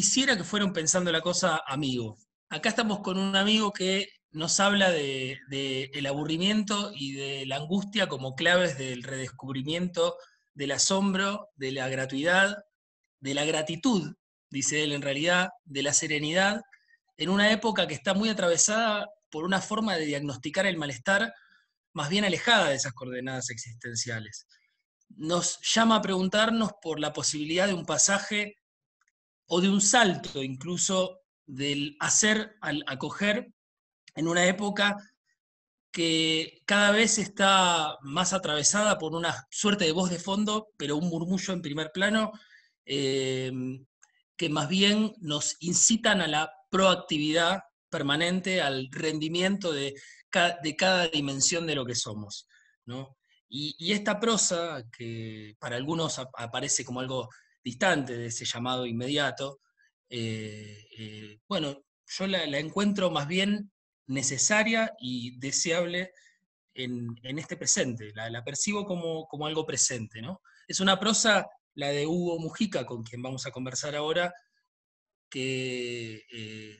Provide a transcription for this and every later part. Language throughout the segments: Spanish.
quisiera que fueron pensando la cosa amigo. Acá estamos con un amigo que nos habla del de, el aburrimiento y de la angustia como claves del redescubrimiento, del asombro, de la gratuidad, de la gratitud, dice él en realidad, de la serenidad, en una época que está muy atravesada por una forma de diagnosticar el malestar más bien alejada de esas coordenadas existenciales. Nos llama a preguntarnos por la posibilidad de un pasaje o de un salto incluso del hacer al acoger en una época que cada vez está más atravesada por una suerte de voz de fondo, pero un murmullo en primer plano, em, que más bien nos incitan a la proactividad permanente, al rendimiento de, de cada dimensión de lo que somos. Y, esta prosa, que para algunos aparece como algo distante de ese llamado inmediato. Eh, eh, bueno, yo la, encuentro más bien necesaria y deseable en, este presente, la, percibo como, algo presente. ¿no? Es una prosa, la de Hugo Mujica, con quien vamos a conversar ahora, que eh,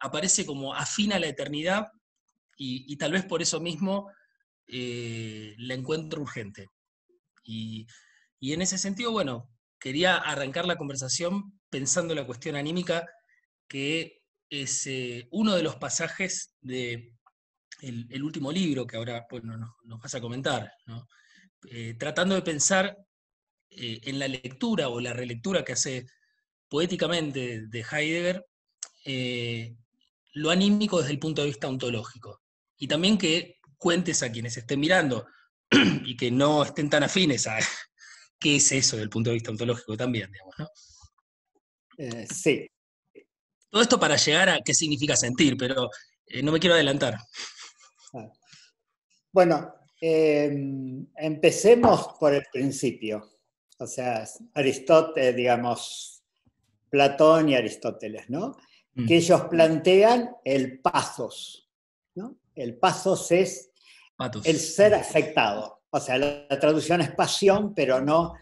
aparece como afina a la eternidad y, tal vez por eso mismo la encuentro urgente. y en ese sentido, bueno, quería arrancar la conversación pensando en la cuestión anímica, que es eh, uno de los pasajes de el, último libro que ahora nos, vas a comentar, eh, tratando de pensar eh, en la lectura o la relectura que hace poéticamente de Heidegger, lo anímico desde el punto de vista ontológico. Y también que cuentes a quienes estén mirando y que no estén tan afines a, qué es eso desde el punto de vista ontológico también, ¿no? Eh, sí. Todo esto para llegar a qué significa sentir, pero eh, no me quiero adelantar. Ah. Bueno, eh, empecemos por el principio. O sea, Aristóteles, digamos, Platón y Aristóteles, ¿no? Mm. Que ellos plantean el pasos, ¿no? El pasos es el ser afectado. O sea, la, traducción es pasión, pero no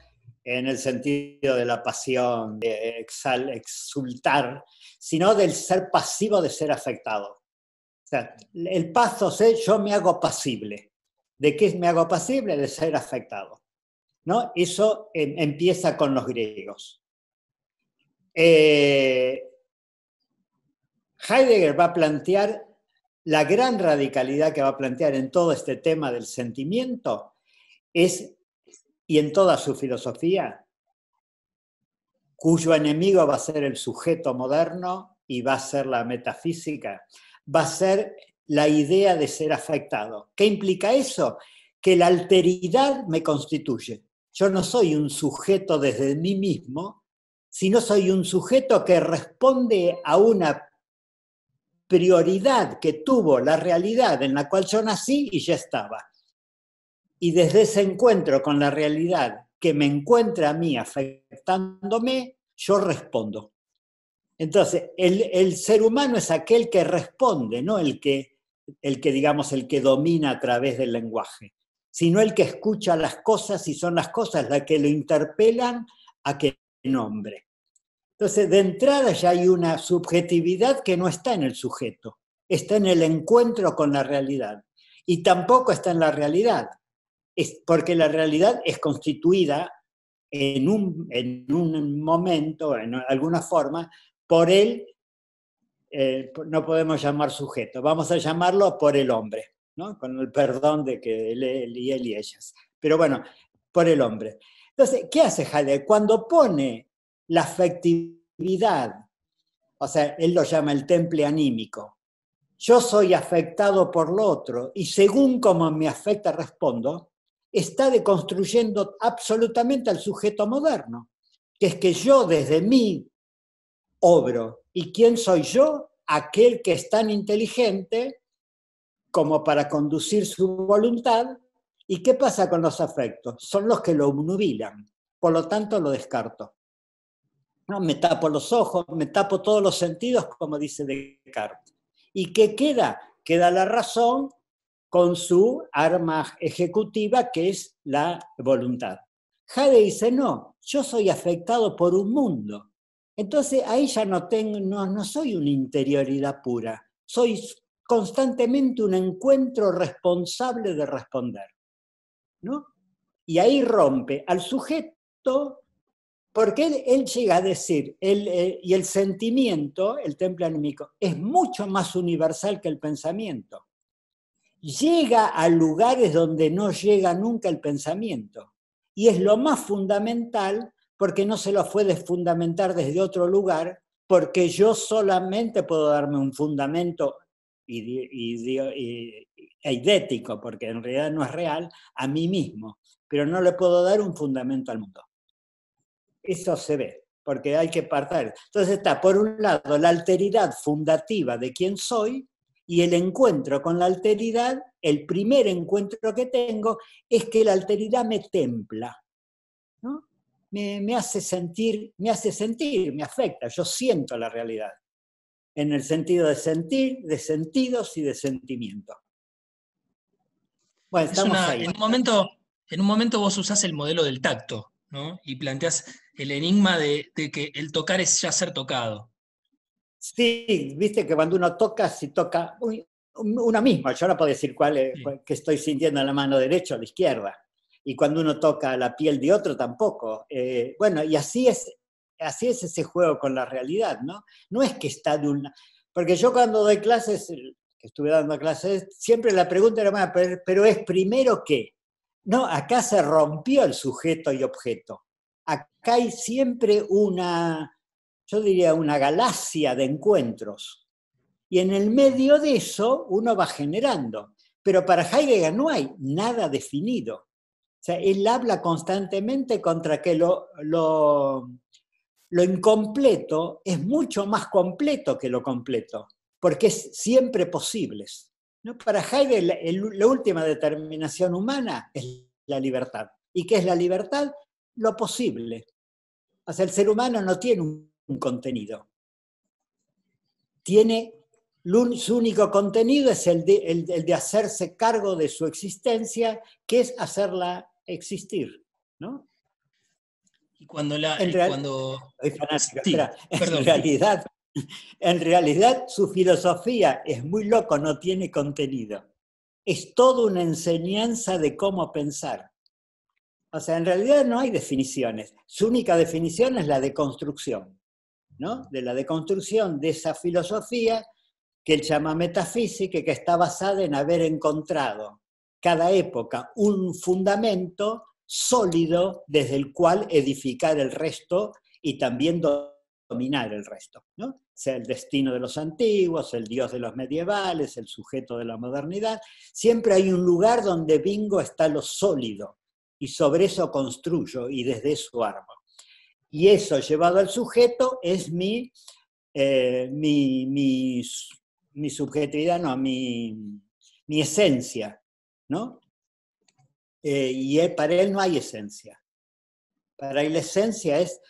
en el sentido de la pasión, de exaltar, exultar, sino del ser pasivo de ser afectado. O sea, el paso es yo me hago pasible. ¿De qué me hago pasible? De ser afectado. ¿No? Eso em, empieza con los griegos. Eh, Heidegger va a plantear la gran radicalidad que va a plantear en todo este tema del sentimiento es, y en toda su filosofía, cuyo enemigo va a ser el sujeto moderno y va a ser la metafísica, va a ser la idea de ser afectado. ¿Qué implica eso? Que la alteridad me constituye. Yo no soy un sujeto desde mí mismo, sino soy un sujeto que responde a una prioridad que tuvo la realidad en la cual yo nací y ya estaba. Y desde ese encuentro con la realidad que me encuentra a mí afectándome, yo respondo. Entonces, el, ser humano es aquel que responde, no el que, el que, digamos, el que domina a través del lenguaje, sino el que escucha las cosas y son las cosas las que lo interpelan a que nombre. Entonces, de entrada ya hay una subjetividad que no está en el sujeto, está en el encuentro con la realidad. Y tampoco está en la realidad, es porque la realidad es constituida en un, en un momento, en alguna forma, por el, eh, no podemos llamar sujeto, vamos a llamarlo por el hombre, ¿no? con el perdón de que él, y él ellas, pero bueno, por el hombre. Entonces, ¿qué hace Heidegger? Cuando pone la afectividad, o sea, él lo llama el temple anímico, yo soy afectado por lo otro y según cómo me afecta respondo, está deconstruyendo absolutamente al sujeto moderno, que es que yo desde mí obro. ¿Y quién soy yo? Aquel que es tan inteligente como para conducir su voluntad. ¿Y qué pasa con los afectos? Son los que lo obnubilan. Por lo tanto, lo descarto. ¿No? Me tapo los ojos, me tapo todos los sentidos, como dice Descartes. ¿Y qué queda? Queda la razón con su arma ejecutiva, que es la voluntad. Jade dice, no, yo soy afectado por un mundo. Entonces ahí ya no, tengo, no, soy una interioridad pura, soy constantemente un encuentro responsable de responder. ¿no? Y ahí rompe al sujeto, porque él, llega a decir, eh, y el sentimiento, el templo anímico, es mucho más universal que el pensamiento llega a lugares donde no llega nunca el pensamiento. Y es lo más fundamental porque no se lo puede fundamentar desde otro lugar, porque yo solamente puedo darme un fundamento e idéntico porque en realidad no es real, a mí mismo, pero no le puedo dar un fundamento al mundo. Eso se ve, porque hay que partir Entonces está, por un lado, la alteridad fundativa de quién soy, y el encuentro con la alteridad, el primer encuentro que tengo, es que la alteridad me templa, me, hace sentir, me hace sentir, me afecta, yo siento la realidad, en el sentido de sentir, de sentidos y de sentimiento. En un, momento, en un momento vos usás el modelo del tacto, ¿no? Y planteás el enigma de que el tocar es ya ser tocado. Sí, viste que cuando uno toca, si toca una misma, yo no puedo decir cuál que estoy sintiendo en la mano derecha o la izquierda. Y cuando uno toca la piel de otro tampoco. Eh, bueno, y así es, así es ese juego con la realidad, ¿no? No es que está de una... Porque yo cuando doy clases, estuve dando clases, siempre la pregunta era, más, pero es primero qué? No, acá se rompió el sujeto y objeto. Acá hay siempre una yo diría una galaxia de encuentros. Y en el medio de eso uno va generando. Pero para Heidegger no hay nada definido. O sea, él habla constantemente contra que lo, lo, incompleto es mucho más completo que lo completo, porque es siempre posible. ¿no? Para Heidegger, la, la última determinación humana es la libertad. ¿Y qué es la libertad? Lo posible. O sea, el ser humano no tiene un un contenido. Tiene, su único contenido es el de, hacerse cargo de su existencia, que es hacerla existir, Y cuando la... En realidad, en realidad su filosofía es muy loco, no tiene contenido. Es toda una enseñanza de cómo pensar. O sea, en realidad no hay definiciones. Su única definición es la de construcción de la deconstrucción de esa filosofía que él llama metafísica, que está basada en haber encontrado cada época un fundamento sólido desde el cual edificar el resto y también dominar el resto. sea, el destino de los antiguos, el dios de los medievales, el sujeto de la modernidad. Siempre hay un lugar donde bingo está lo sólido y sobre eso construyo y desde eso armo y eso llevado al sujeto es mi, eh, mi, subjetividad, no, mi, mi esencia, ¿no? Eh, y eh, para él no hay esencia. Para él la esencia es,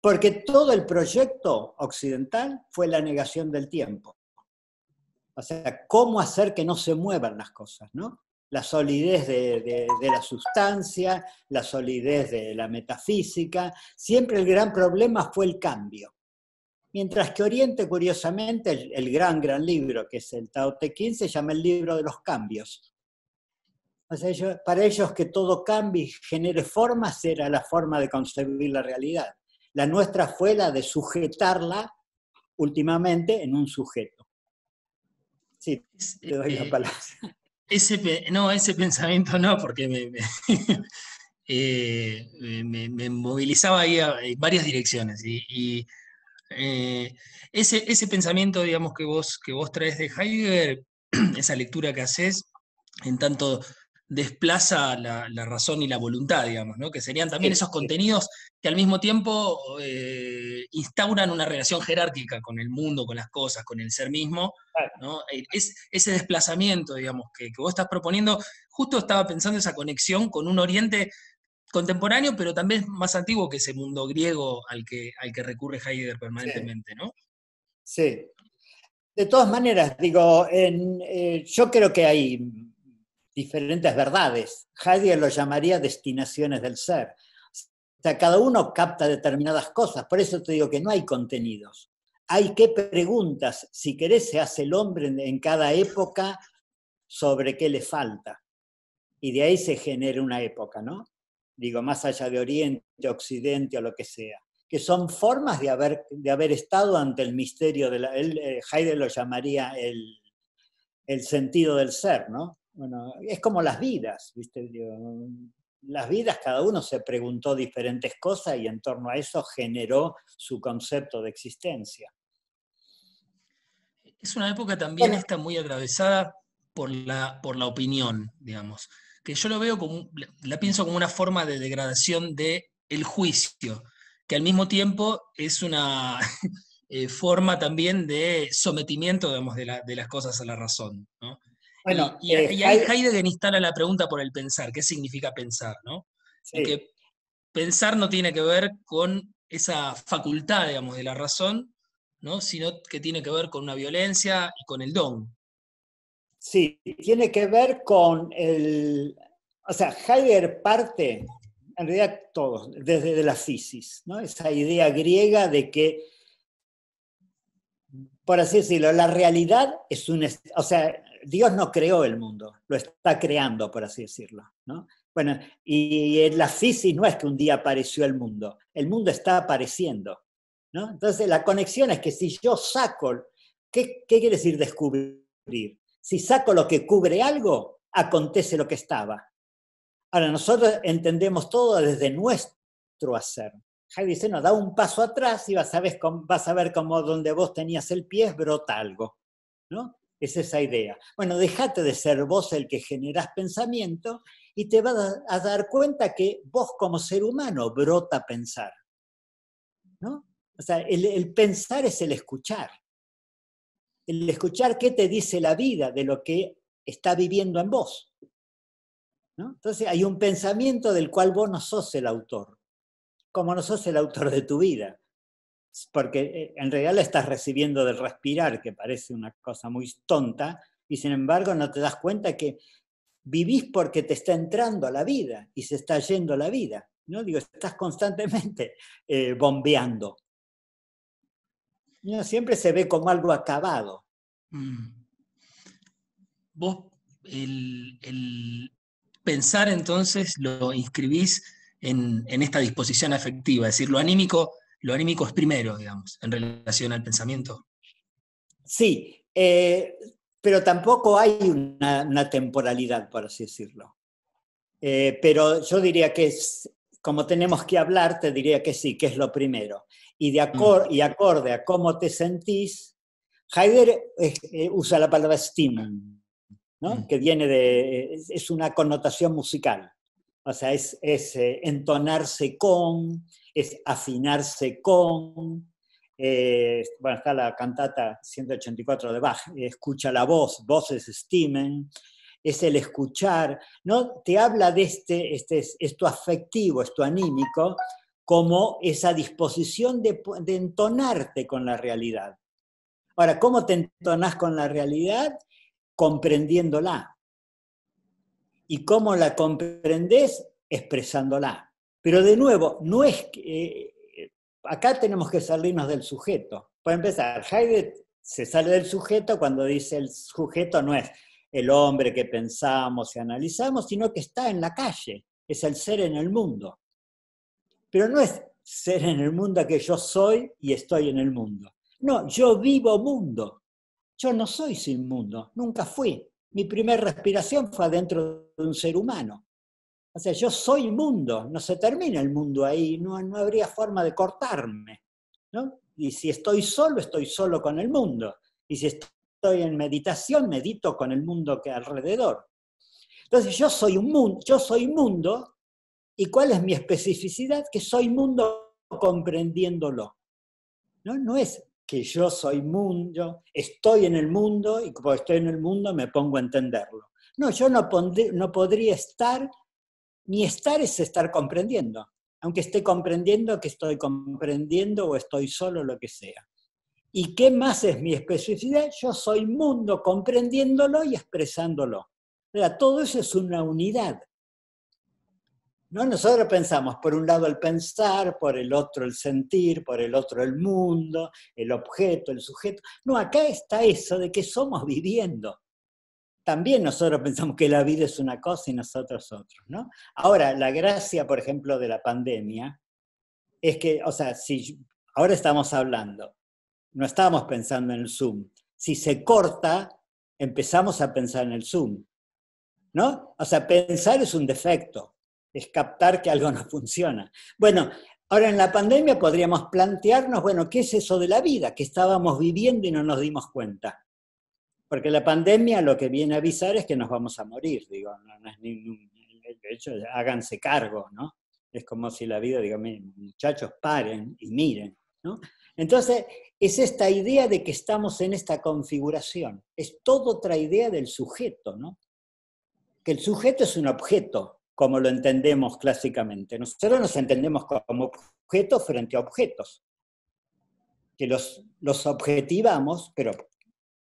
porque todo el proyecto occidental fue la negación del tiempo. O sea, cómo hacer que no se muevan las cosas, ¿no? la solidez de, la sustancia, la solidez de la metafísica. Siempre el gran problema fue el cambio. Mientras que Oriente, curiosamente, el, gran, gran libro, que es el Tao Te se llama el libro de los cambios. para ellos que todo cambie y genere formas era la forma de concebir la realidad. La nuestra fue la de sujetarla últimamente en un sujeto. Sí, doy la eh, palabra. Ese, no, ese pensamiento no, porque me, eh, movilizaba ahí en varias direcciones. Y, eh, ese, ese, pensamiento, digamos, que vos, que vos traes de Heidegger, esa lectura que haces, en tanto desplaza la, razón y la voluntad, digamos, ¿no? que serían también esos contenidos que al mismo tiempo eh, instauran una relación jerárquica con el mundo, con las cosas, con el ser mismo. ¿no? E, es, ese desplazamiento, digamos, que, vos estás proponiendo, justo estaba pensando esa conexión con un oriente contemporáneo, pero también más antiguo que ese mundo griego al que, al que recurre Heidegger permanentemente, ¿no? Sí. De todas maneras, digo, eh, yo creo que hay diferentes verdades. Heidegger lo llamaría destinaciones del ser. cada uno capta determinadas cosas, por eso te digo que no hay contenidos. Hay que preguntas, si querés, se hace el hombre en cada época sobre qué le falta. Y de ahí se genera una época, ¿no? Digo, más allá de Oriente, Occidente o lo que sea, que son formas de haber, de haber estado ante el misterio, de la, él, Heidegger eh, lo llamaría el, el sentido del ser, ¿no? Bueno, es como las vidas, ¿viste? Mm, las vidas, cada uno se preguntó diferentes cosas y en torno a eso generó su concepto de existencia. Es una época también está muy atravesada por la, opinión, digamos, que yo lo veo como, la pienso como una forma de degradación del el juicio, que al mismo tiempo es una eh, forma también de sometimiento, digamos, de, de, las cosas a la razón, ¿no? y, ahí eh, instala la pregunta por el pensar, ¿qué significa pensar? ¿no? pensar no tiene que ver con esa facultad, digamos, de la razón, ¿no? sino que tiene que ver con una violencia y con el don. Sí, tiene que ver con el... O sea, Heidegger parte, en realidad todos, desde la fisis. ¿no? esa idea griega de que, por así decirlo, la realidad es un... O sea, Dios no creó el mundo, lo está creando, por así decirlo. ¿no? Bueno, y, la física no es que un día apareció el mundo, el mundo está apareciendo. ¿no? Entonces, la conexión es que si yo saco, ¿qué, quiere decir descubrir? Si saco lo que cubre algo, acontece lo que estaba. Ahora, nosotros entendemos todo desde nuestro hacer. dice, no, da un paso atrás y vas a, ver, vas a ver cómo donde vos tenías el pie brota algo. ¿no? Es esa idea. Bueno, dejate de ser vos el que generás pensamiento y te vas a dar cuenta que vos como ser humano brota pensar. ¿No? O sea, el, pensar es el escuchar. El escuchar qué te dice la vida de lo que está viviendo en vos. ¿No? Entonces hay un pensamiento del cual vos no sos el autor, como no sos el autor de tu vida porque eh, en realidad la estás recibiendo del respirar, que parece una cosa muy tonta, y sin embargo no te das cuenta que vivís porque te está entrando a la vida y se está yendo la vida, ¿no? Digo, estás constantemente eh, bombeando. siempre se ve como algo acabado. Mm. Vos, el, pensar entonces lo inscribís en, en esta disposición afectiva, es decir, lo anímico lo anímico es primero, digamos, en relación al pensamiento. Sí, eh, pero tampoco hay una, temporalidad, por así decirlo. Eh, pero yo diría que es, como tenemos que hablar, te diría que sí, que es lo primero. Y, de acor mm. y acorde a cómo te sentís, Heidegger eh, usa la palabra Stimmen, ¿no? Mm. que viene de, es una connotación musical, o sea, es, es entonarse con, es afinarse con. Eh, bueno, está la cantata 184 de Bach, escucha la voz, voces estimen, es el escuchar, ¿no? Te habla de este, este esto afectivo, esto anímico, como esa disposición de, entonarte con la realidad. Ahora, ¿cómo te entonas con la realidad? Comprendiéndola. ¿Y cómo la comprendes? Expresándola. Pero de nuevo, no es que, eh, acá tenemos que salirnos del sujeto. Para empezar, Heidegger se sale del sujeto cuando dice el sujeto no es el hombre que pensamos y analizamos, sino que está en la calle, es el ser en el mundo. Pero no es ser en el mundo que yo soy y estoy en el mundo. No, yo vivo mundo. Yo no soy sin mundo, nunca fui. Mi primera respiración fue dentro de un ser humano. O sea, yo soy mundo, no se termina el mundo ahí, no, no habría forma de cortarme. ¿no? Y si estoy solo, estoy solo con el mundo. Y si estoy en meditación, medito con el mundo que alrededor. Entonces yo soy un mundo, yo soy mundo, y cuál es mi especificidad, que soy mundo comprendiéndolo. No, no es que yo soy mundo, estoy en el mundo y como estoy en el mundo me pongo a entenderlo. No, yo no, no podría estar mi estar es estar comprendiendo, aunque esté comprendiendo que estoy comprendiendo o estoy solo, lo que sea. ¿Y qué más es mi especificidad? Yo soy mundo comprendiéndolo y expresándolo. todo eso es una unidad. ¿No? Nosotros pensamos por un lado el pensar, por el otro el sentir, por el otro el mundo, el objeto, el sujeto. No, acá está eso de que somos viviendo también nosotros pensamos que la vida es una cosa y nosotros otros, ¿no? Ahora, la gracia, por ejemplo, de la pandemia es que, o sea, si ahora estamos hablando, no estábamos pensando en el Zoom. Si se corta, empezamos a pensar en el Zoom, ¿no? O sea, pensar es un defecto, es captar que algo no funciona. Bueno, ahora en la pandemia podríamos plantearnos, bueno, ¿qué es eso de la vida que estábamos viviendo y no nos dimos cuenta? Porque la pandemia lo que viene a avisar es que nos vamos a morir, digo, no, es ningún, de hecho, háganse cargo, ¿no? Es como si la vida, digo, muchachos, paren y miren, Entonces, es esta idea de que estamos en esta configuración, es toda otra idea del sujeto, ¿no? Que el sujeto es un objeto, como lo entendemos clásicamente. Nosotros nos entendemos como objeto frente a objetos, que los, los objetivamos, pero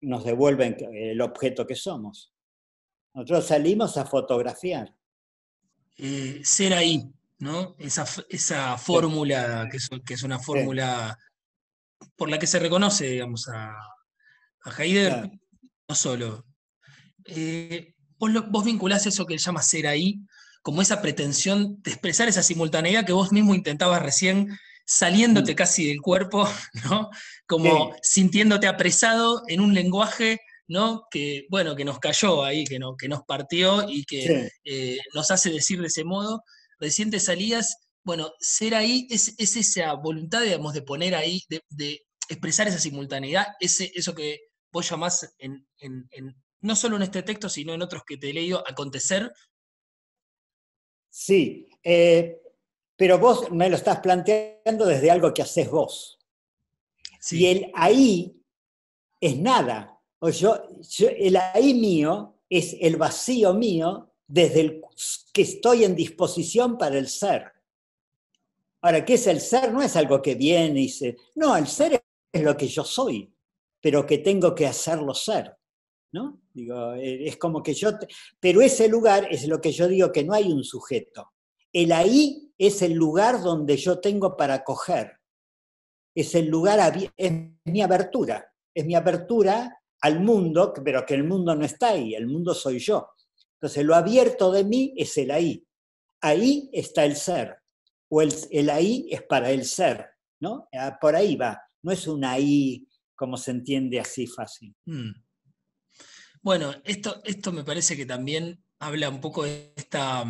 nos devuelven el objeto que somos. Nosotros salimos a fotografiar. Eh, ser ahí, ¿no? Esa, fórmula, que es, una fórmula por la que se reconoce, digamos, a, a no solo. Eh, vos, vos, vinculás eso que llama ser ahí, como esa pretensión de expresar esa simultaneidad que vos mismo intentabas recién saliéndote mm. casi del cuerpo, ¿no? Como sintiéndote apresado en un lenguaje, ¿no? Que, bueno, que nos cayó ahí, que, no, que nos partió y que eh, nos hace decir de ese modo. Recién te salías, bueno, ser ahí es, esa voluntad, digamos, de poner ahí, de, expresar esa simultaneidad, ese, eso que vos llamás en, no solo en este texto, sino en otros que te he leído, acontecer. Sí, eh, pero vos me lo estás planteando desde algo que haces vos. Si Y el ahí es nada. O yo, el ahí mío es el vacío mío desde el que estoy en disposición para el ser. Ahora, ¿qué es el ser? No es algo que viene y se... No, el ser es lo que yo soy, pero que tengo que hacerlo ser. ¿No? Digo, eh, es como que yo... Pero ese lugar es lo que yo digo que no hay un sujeto. El ahí es el lugar donde yo tengo para coger. Es el lugar, es mi abertura, es mi abertura al mundo, pero que el mundo no está ahí, el mundo soy yo. Entonces, lo abierto de mí es el ahí. Ahí está el ser, o el, el ahí es para el ser, ¿no? Ah, por ahí va, no es un ahí como se entiende así fácil. Hmm. Bueno, esto, esto me parece que también habla un poco de esta,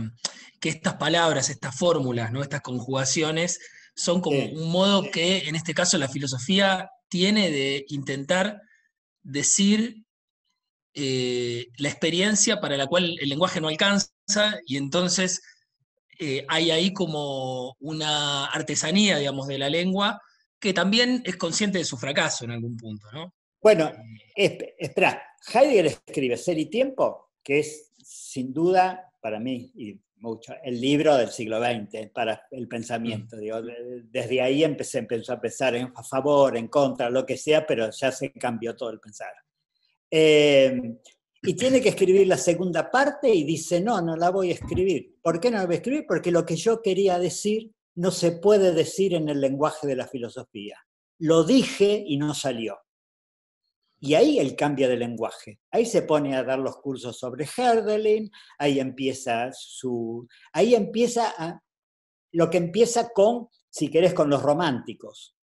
que estas palabras, estas fórmulas, estas conjugaciones, son como un modo que en este caso la filosofía tiene de intentar decir eh, la experiencia para la cual el lenguaje no alcanza y entonces eh, hay ahí como una artesanía, digamos, de la lengua que también es consciente de su fracaso en algún punto, Bueno, eh, espera, Heidegger escribe Ser y Tiempo, que es sin duda, para mí, y mucho, el libro del siglo XX para el pensamiento. Mm. Digo, desde ahí empecé, a pensar en, a favor, en contra, lo que sea, pero ya se cambió todo el pensar. Em, y tiene que escribir la segunda parte y dice, no, no la voy a escribir. ¿Por qué no la voy a escribir? Porque lo que yo quería decir no se puede decir en el lenguaje de la filosofía. Lo dije y no salió. Y ahí él cambia de lenguaje. Ahí se pone a dar los cursos sobre Herderlin. ahí empieza su. Ahí empieza a, lo que empieza con, si querés, con los románticos.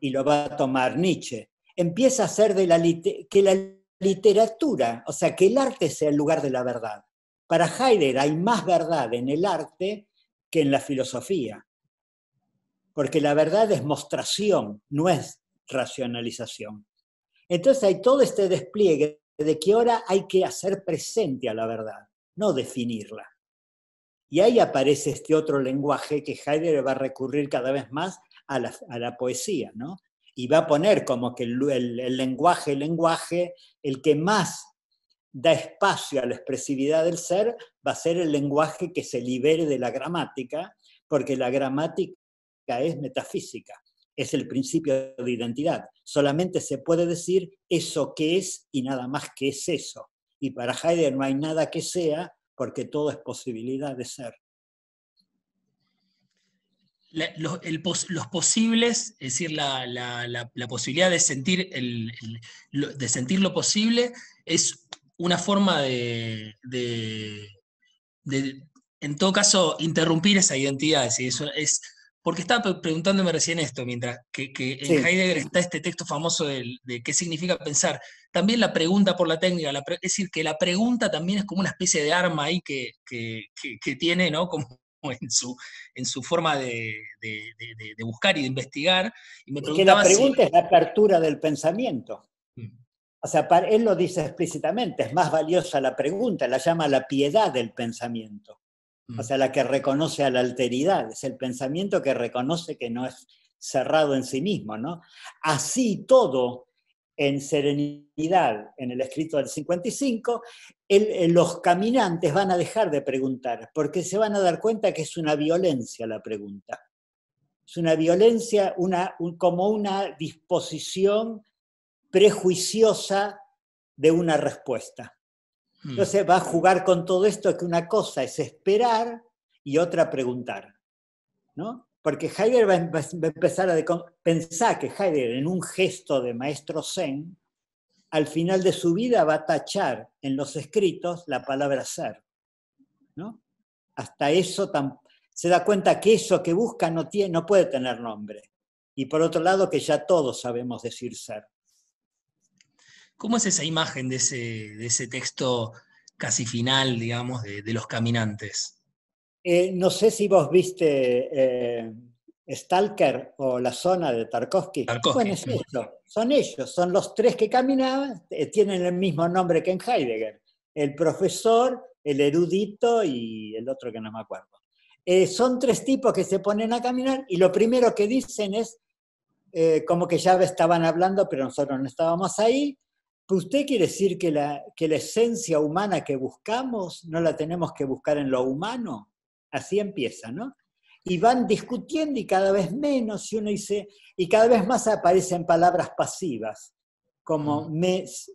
Y lo va a tomar Nietzsche. Empieza a hacer de que la literatura, o sea, que el arte sea el lugar de la verdad. Para Heidegger hay más verdad en el arte que en la filosofía. Porque la verdad es mostración, no es racionalización. Entonces hay todo este despliegue de que ahora hay que hacer presente a la verdad, no definirla. Y ahí aparece este otro lenguaje que Heidegger va a recurrir cada vez más a la, poesía, ¿no? Y va a poner como que el lenguaje, el lenguaje, el que más da espacio a la expresividad del ser, va a ser el lenguaje que se libere de la gramática, porque la gramática es metafísica es el principio de identidad. Solamente se puede decir eso que es y nada más que es eso. Y para Heidegger no hay nada que sea porque todo es posibilidad de ser. los, posibles, es decir, la, posibilidad de sentir, de sentir lo posible es una forma de, en todo caso, interrumpir esa identidad. Es, decir, es porque estaba preguntándome recién esto, mientras que, en Heidegger está este texto famoso de, qué significa pensar. También la pregunta por la técnica, es decir, que la pregunta también es como una especie de arma ahí que, tiene, ¿no? Como en su, en su forma de, buscar y de investigar. Y que la pregunta es la apertura del pensamiento. Mm. O sea, él lo dice explícitamente, es más valiosa la pregunta, la llama la piedad del pensamiento o mm. sea, la que reconoce a la alteridad, es el pensamiento que reconoce que no es cerrado en sí mismo, ¿no? Así todo, en serenidad, en el escrito del 55, eh, los caminantes van a dejar de preguntar, porque se van a dar cuenta que es una violencia la pregunta. Es una violencia, una, como una disposición prejuiciosa de una respuesta. Mm. Entonces va a jugar con todo esto que una cosa es esperar y otra preguntar. ¿no? Porque Heidegger va a em, em, empezar a pensar que Heidegger en un gesto de maestro zen, al final de su vida va a tachar en los escritos la palabra ser. ¿no? Hasta eso se da cuenta que eso que busca no, tiene, no puede tener nombre. Y por otro lado que ya todos sabemos decir ser. ¿Cómo es esa imagen de ese, texto casi final, digamos, de, los caminantes? Eh, no sé si vos viste eh, Stalker o la zona de Tarkovsky. Son ellos, son los tres que caminaban, eh, tienen el mismo nombre que en Heidegger. El profesor, el erudito y el otro que no me acuerdo. son tres tipos que se ponen a caminar y lo primero que dicen es como que ya estaban hablando, pero nosotros no estábamos ahí, pues, usted quiere decir que la, la esencia humana que buscamos no la tenemos que buscar en lo humano. Así empieza, ¿no? Y van discutiendo y cada vez menos, y uno dice, y cada vez más aparecen palabras pasivas, como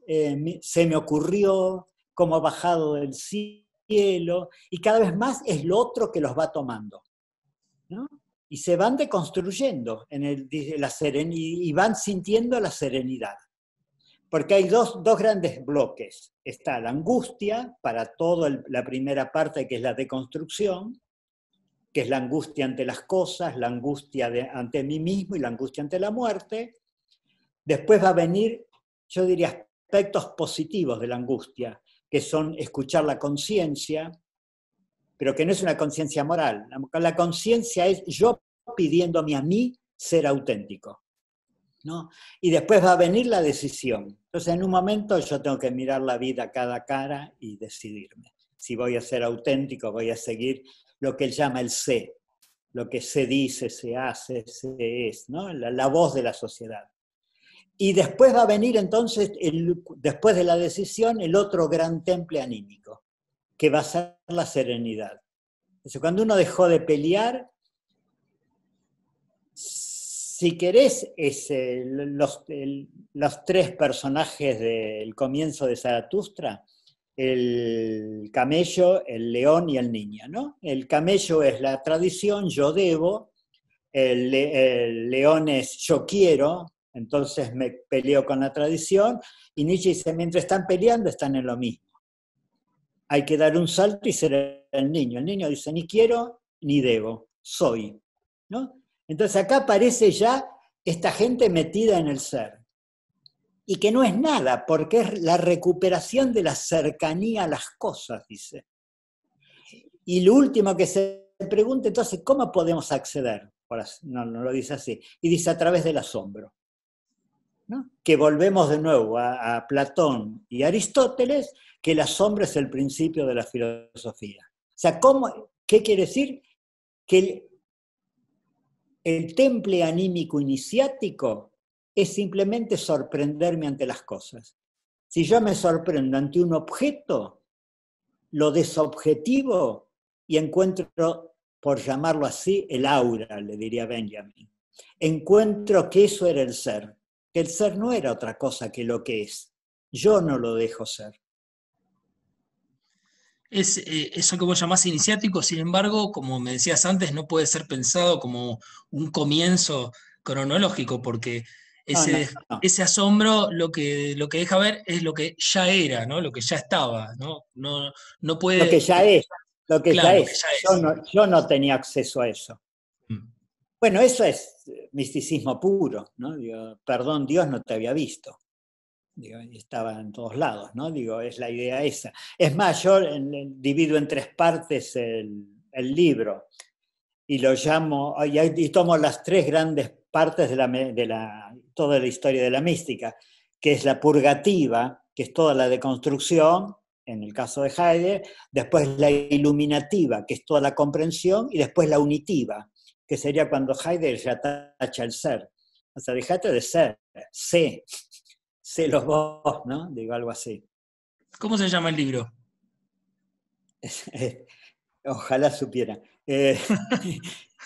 eh, me, se me ocurrió, como bajado del cielo, y cada vez más es lo otro que los va tomando. ¿no? Y se van deconstruyendo en el, la seren y van sintiendo la serenidad porque hay dos, dos grandes bloques. Está la angustia para toda la primera parte, que es la deconstrucción, que es la angustia ante las cosas, la angustia ante mí mismo y la angustia ante la muerte. Después va a venir, yo diría, aspectos positivos de la angustia, que son escuchar la conciencia, pero que no es una conciencia moral. La conciencia es yo pidiéndome a mí ser auténtico. Y después va a venir la decisión. Entonces, en un momento yo tengo que mirar la vida a cada cara y decidirme si voy a ser auténtico, voy a seguir lo que él llama el sé, lo que se dice, se hace, se es, ¿no? la, voz de la sociedad. Y después va a venir entonces, después de la decisión, el otro gran temple anímico, que va a ser la serenidad. Entonces, cuando uno dejó de pelear, si querés, es los, tres personajes del comienzo de Zaratustra, el camello, el león y el niño, ¿no? El camello es la tradición, yo debo, el, el león es yo quiero, entonces me peleo con la tradición, y Nietzsche dice, mientras están peleando, están en lo mismo. Hay que dar un salto y ser el niño. El niño dice, ni quiero ni debo, soy, ¿no? Entonces acá aparece ya esta gente metida en el ser, y que no es nada, porque es la recuperación de la cercanía a las cosas, dice. Y lo último que se pregunta entonces, ¿cómo podemos acceder? No, no lo dice así, y dice a través del asombro. Que volvemos de nuevo a, Platón y Aristóteles, que el asombro es el principio de la filosofía. O sea, ¿qué quiere decir? Que el, el temple anímico iniciático es simplemente sorprenderme ante las cosas. Si yo me sorprendo ante un objeto, lo desobjetivo y encuentro, por llamarlo así, el aura, le diría Benjamin. Encuentro que eso era el ser, que el ser no era otra cosa que lo que es. Yo no lo dejo ser es eh, eso que vos llamás iniciático, sin embargo, como me decías antes, no puede ser pensado como un comienzo cronológico, porque ese, asombro lo que, lo que deja ver es lo que ya era, ¿no? lo que ya estaba, ¿no? No, no puede... Lo que ya eh, es, lo que, ya, es. Yo, no, yo no tenía acceso a eso. Mm. Bueno, eso es misticismo puro, ¿no? perdón, Dios no te había visto estaba en todos lados, ¿no? Digo, es la idea esa. Es más, yo divido en tres partes el, libro y lo llamo, y, tomo las tres grandes partes de, la, toda la historia de la mística, que es la purgativa, que es toda la deconstrucción, en el caso de Heidegger, después la iluminativa, que es toda la comprensión, y después la unitiva, que sería cuando Heidegger se tacha al ser. O sea, dejate de ser, sé, celos vos, ¿no? Digo algo así. ¿Cómo se llama el libro? Ojalá supiera. Eh,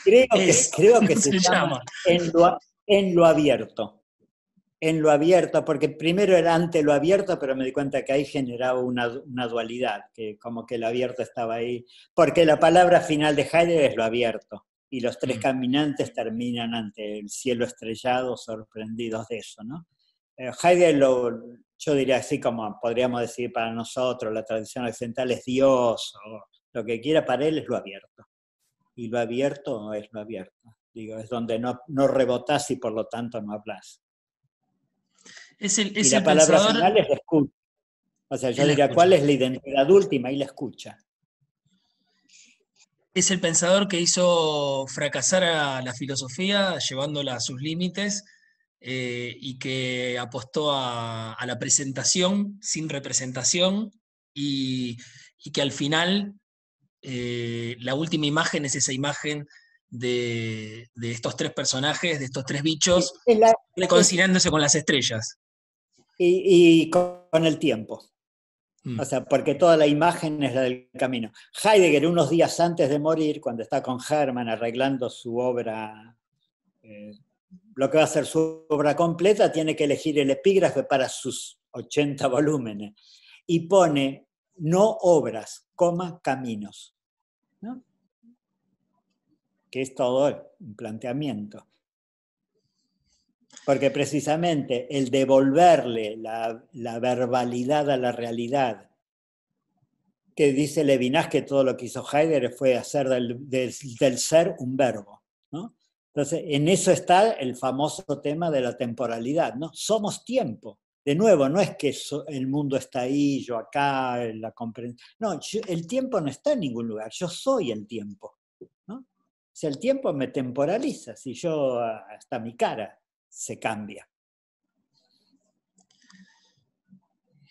creo, que, eh, se, llama, En, lo, en, lo, abierto. En lo abierto, porque primero era ante lo abierto, pero me di cuenta que ahí generaba una, una dualidad, que como que lo abierto estaba ahí. Porque la palabra final de Heidegger es lo abierto, y los tres mm. caminantes terminan ante el cielo estrellado, sorprendidos de eso, ¿no? Eh, Heidegger yo diría así como podríamos decir para nosotros, la tradición occidental es Dios, o lo que quiera para él es lo abierto. Y lo abierto es lo abierto. Digo, es donde no, no rebotás y por lo tanto no hablas. y la palabra final es la escucha. O sea, yo diría, ¿cuál es la identidad última? Y la escucha. Es el pensador que hizo fracasar a la filosofía llevándola a sus límites eh, y que apostó a, la presentación sin representación y, que al final eh, la última imagen es esa imagen de, estos tres personajes, de estos tres bichos, reconciliándose con las estrellas. Y, con el tiempo. Mm. O sea, porque toda la imagen es la del camino. Heidegger, unos días antes de morir, cuando está con Hermann arreglando su obra eh, lo que va a ser su obra completa, tiene que elegir el epígrafe para sus 80 volúmenes. Y pone, no obras, coma, caminos. Que es todo un planteamiento. Porque precisamente el devolverle la, verbalidad a la realidad, que dice Levinas que todo lo que hizo Heidegger fue hacer del, del ser un verbo. ¿no? Entonces, en eso está el famoso tema de la temporalidad, ¿no? Somos tiempo. De nuevo, no es que el mundo está ahí, yo acá, la comprensión. No, el tiempo no está en ningún lugar, yo soy el tiempo. ¿no? O el tiempo me temporaliza, si yo, ah, hasta mi cara se cambia.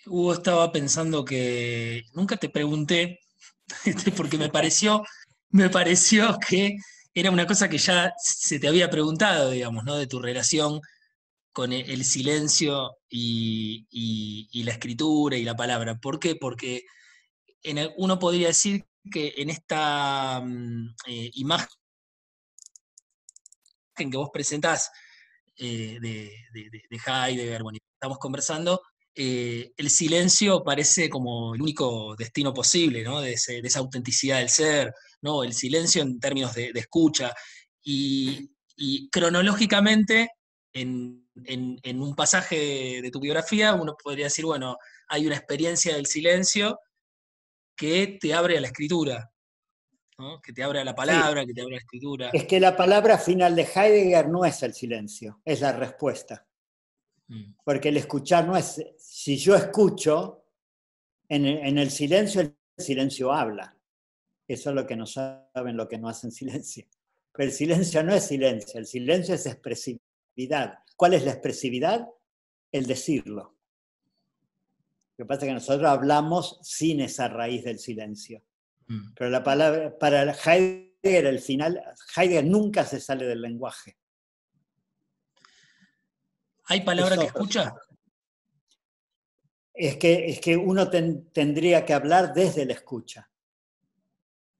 Hugo estaba pensando que nunca te pregunté, este, porque me pareció, me pareció que era una cosa que ya se te había preguntado, digamos, De tu relación con e-, el silencio y, la escritura y la palabra. ¿Por qué? Porque en uno podría decir que en esta mm, eh, imagen que vos presentás eh, de, de, de, Heidegger, estamos conversando, eh, el silencio parece como el único destino posible, De, esa autenticidad del ser, ¿no? El silencio en términos de, escucha. Y, cronológicamente, en, un pasaje de, tu biografía, uno podría decir, bueno, hay una experiencia del silencio que te abre a la escritura, que te abre a la palabra, que te abre a la escritura. Es que la palabra final de Heidegger no es el silencio, es la respuesta. Mm. Porque el escuchar no es, si yo escucho, en el, silencio el silencio habla. Eso es lo que no saben, lo que no hacen silencio. Pero el silencio no es silencio, el silencio es expresividad. ¿Cuál es la expresividad? El decirlo. Lo que pasa es que nosotros hablamos sin esa raíz del silencio. Mm. Pero la palabra, para Heidegger, el final, Heidegger nunca se sale del lenguaje. ¿Hay palabra que escucha? Es que, es que uno tendría que hablar desde la escucha.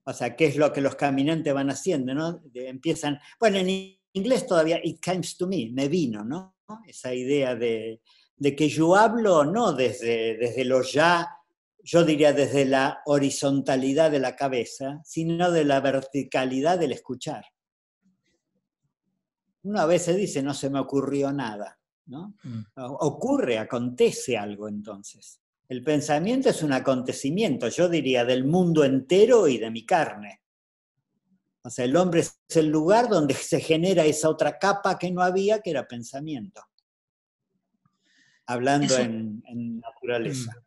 O sea, ¿qué es lo que los caminantes van haciendo? ¿no? empiezan, bueno, en inglés todavía, it comes to me, me vino, ¿no? Esa idea de, que yo hablo no desde, desde lo ya, yo diría desde la horizontalidad de la cabeza, sino de la verticalidad del escuchar. Uno a veces dice, no se me ocurrió nada. Mm. Ah, ocurre, acontece algo entonces. El pensamiento es un acontecimiento, yo diría, del mundo entero y de mi carne. O sea, el hombre es el lugar donde se genera esa otra capa que no había, que era pensamiento. Hablando en, naturaleza. Mm.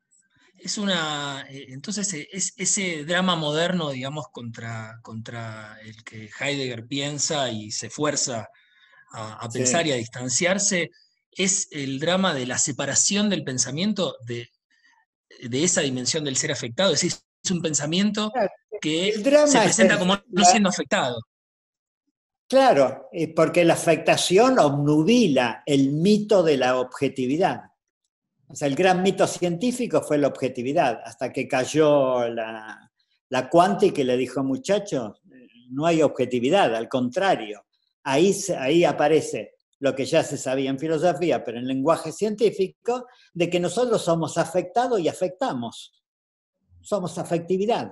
Es una. E, entonces, e, es ese drama moderno, digamos, contra, contra el que Heidegger piensa y se fuerza a, pensar y a distanciarse, es el drama de la separación del pensamiento de, esa dimensión del ser afectado. Es decir, es un pensamiento que se presenta como no siendo afectado. Claro, eh, porque la afectación obnubila el mito de la objetividad. O sea, el gran mito científico fue la objetividad, hasta que cayó la, la cuántica y le dijo, muchachos, no hay objetividad, al contrario, ahí, ahí aparece lo que ya se sabía en filosofía, pero en lenguaje científico, de que nosotros somos afectados y afectamos. Somos afectividad.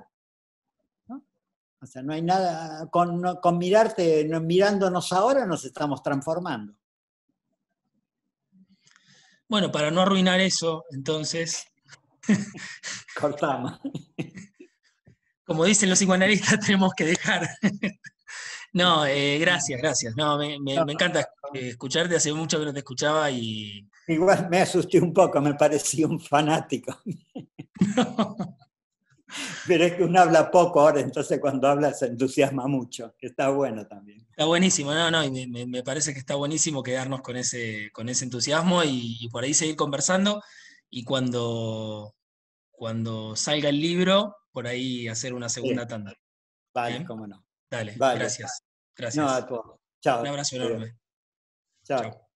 O sea, no hay nada, con, mirarte, mirándonos ahora nos estamos transformando. Bueno, para no arruinar eso, entonces... Cortamos. Como dicen los psicoanalistas, tenemos que dejar. No, eh, gracias, gracias. No, me, me, me encanta escucharte, hace mucho que no te escuchaba y... Igual me asusté un poco, me parecía un fanático. Pero es que uno habla poco ahora, entonces cuando habla se entusiasma mucho, está bueno también. Está buenísimo, no, no, me, parece que está buenísimo quedarnos con ese, con ese entusiasmo y, por ahí seguir conversando y cuando, cuando salga el libro, por ahí hacer una segunda tanda. Vale, no. Dale, gracias. Gracias. Chao. Un abrazo enorme. Ciao. Ciao.